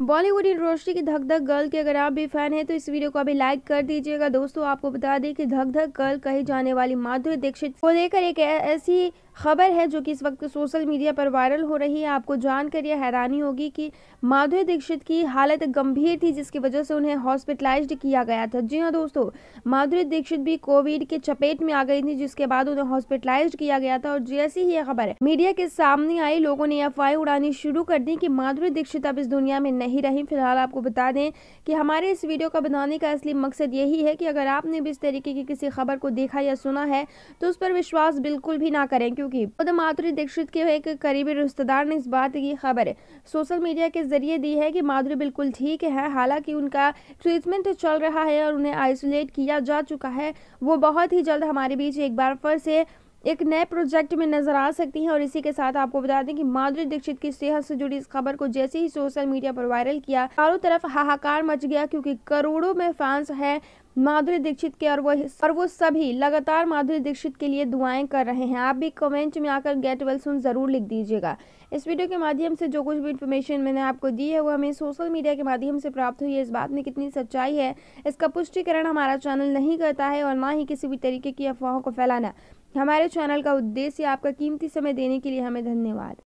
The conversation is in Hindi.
बॉलीवुड इंडस्ट्री की धक धक गर्ल के अगर आप भी फैन हैं तो इस वीडियो को अभी लाइक कर दीजिएगा दोस्तों आपको बता दें कि धक धक गर्ल कही जाने वाली माधुरी दीक्षित को लेकर एक ऐसी खबर है जो कि इस वक्त सोशल मीडिया पर वायरल हो रही है आपको जानकर यह हैरानी होगी कि माधुरी दीक्षित की हालत गंभीर थी जिसकी वजह से उन्हें हॉस्पिटलाइज्ड किया गया था जी हाँ दोस्तों माधुरी दीक्षित भी कोविड के चपेट में आ गई थी जिसके बाद उन्हें हॉस्पिटलाइज किया गया था और जैसी ही यह खबर मीडिया के सामने आई लोगों ने अफवाहें उड़ानी शुरू कर दी कि माधुरी दीक्षित अब इस दुनिया में नहीं रही फिलहाल आपको बता दें कि हमारे इस वीडियो का बनाने का असली मकसद यही है कि अगर आपने भी इस तरीके की किसी खबर को देखा या सुना है तो उस पर विश्वास बिल्कुल भी ना करें क्योंकि चुकी खुद माधुरी दीक्षित के एक करीबी रिश्तेदार ने इस बात की खबर सोशल मीडिया के जरिए दी है कि माधुरी बिल्कुल ठीक है हालांकि उनका ट्रीटमेंट चल रहा है और उन्हें आइसोलेट किया जा चुका है वो बहुत ही जल्द हमारे बीच एक बार फिर से एक नए प्रोजेक्ट में नजर आ सकती हैं और इसी के साथ आपको बता दें कि माधुरी दीक्षित की सेहत से जुड़ी इस खबर को जैसे ही सोशल मीडिया पर वायरल किया चारों तरफ हाहाकार मच गया क्योंकि करोड़ों में फैंस हैं माधुरी दीक्षित के और वो और वो सभी लगातार माधुरी दीक्षित के लिए दुआएं कर रहे हैं आप भी कमेंट में आकर गेट वेल सुन ज़रूर लिख दीजिएगा इस वीडियो के माध्यम से जो कुछ भी इन्फॉर्मेशन मैंने आपको दी है वो हमें सोशल मीडिया के माध्यम से प्राप्त हुई है इस बात में कितनी सच्चाई है इसका पुष्टिकरण हमारा चैनल नहीं करता है और ना ही किसी भी तरीके की अफवाहों को फैलाना हमारे चैनल का उद्देश्य आपका कीमती समय देने के लिए हमें धन्यवाद